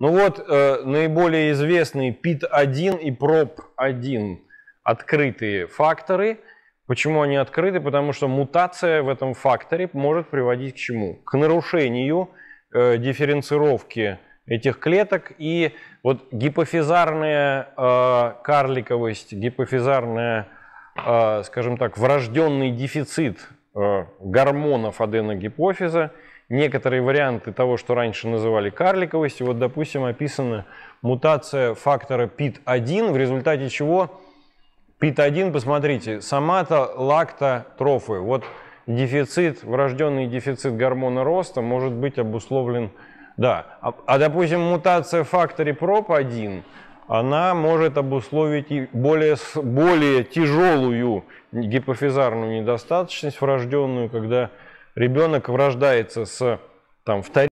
Ну вот, э, наиболее известные pit 1 и prop 1 открытые факторы. Почему они открыты? Потому что мутация в этом факторе может приводить к чему? К нарушению э, дифференцировки этих клеток. И вот гипофизарная э, карликовость, гипофизарная, э, скажем так, врожденный дефицит э, гормонов аденогипофиза некоторые варианты того, что раньше называли карликовостью. Вот, допустим, описана мутация фактора PIT1, в результате чего PIT1, посмотрите, сомата лактотрофы. Вот дефицит, врожденный дефицит гормона роста может быть обусловлен, да. А, а допустим, мутация в факторе PROP1, она может обусловить и более, более тяжелую гипофизарную недостаточность врожденную, когда ребенок врождается с там, вторичным